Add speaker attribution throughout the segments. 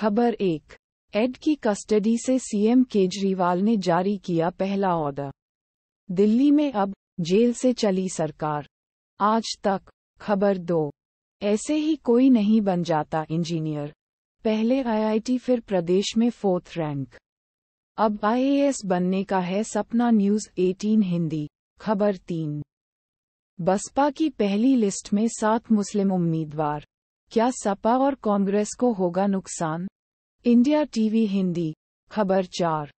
Speaker 1: खबर एक एड की कस्टडी से सीएम केजरीवाल ने जारी किया पहला औदा दिल्ली में अब जेल से चली सरकार आज तक खबर दो ऐसे ही कोई नहीं बन जाता इंजीनियर पहले आईआईटी फिर प्रदेश में फोर्थ रैंक अब आईएएस बनने का है सपना न्यूज 18 हिंदी खबर तीन बसपा की पहली लिस्ट में सात मुस्लिम उम्मीदवार क्या सपा और कांग्रेस को होगा नुकसान इंडिया टीवी हिंदी खबर चार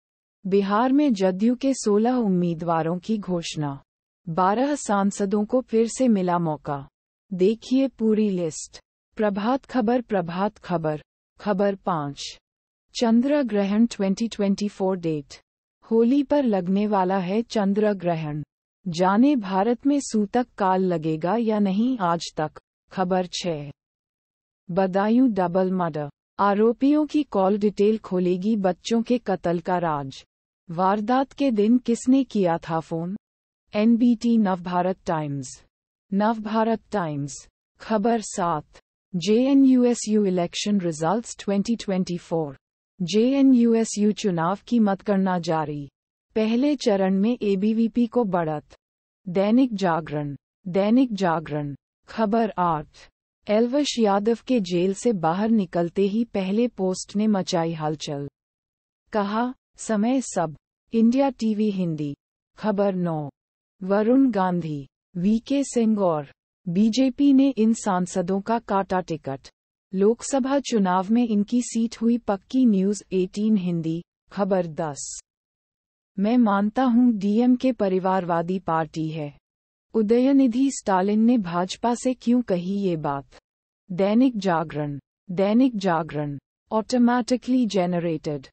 Speaker 1: बिहार में जदयू के 16 उम्मीदवारों की घोषणा 12 सांसदों को फिर से मिला मौका देखिए पूरी लिस्ट प्रभात खबर प्रभात खबर खबर पाँच चंद्र ग्रहण 2024 डेट होली पर लगने वाला है चंद्र ग्रहण जाने भारत में सूतक काल लगेगा या नहीं आज तक खबर छः बदायूं डबल मर्डर आरोपियों की कॉल डिटेल खोलेगी बच्चों के कत्ल का राज वारदात के दिन किसने किया था phone NBT Navbharat Times Navbharat Times खबर सात जेएनयूएसयू इलेक्शन रिजल्ट्स 2024 जेएनयूएसयू चुनाव की मतगणना जारी पहले चरण में एबीवीपी को बढ़त दैनिक जागरण दैनिक जागरण खबर आठ एलवश यादव के जेल से बाहर निकलते ही पहले पोस्ट ने मचाई हलचल कहा समय सब इंडिया टीवी हिंदी खबर नौ वरुण गांधी वीके सिंह और बीजेपी ने इन सांसदों का काटा टिकट लोकसभा चुनाव में इनकी सीट हुई पक्की न्यूज 18 हिंदी खबर 10 मैं मानता हूं डीएम के परिवारवादी पार्टी है उदयनिधि स्टालिन ने भाजपा से क्यों कही ये बात दैनिक जागरण दैनिक जागरण ऑटोमैटिकली जनरेटेड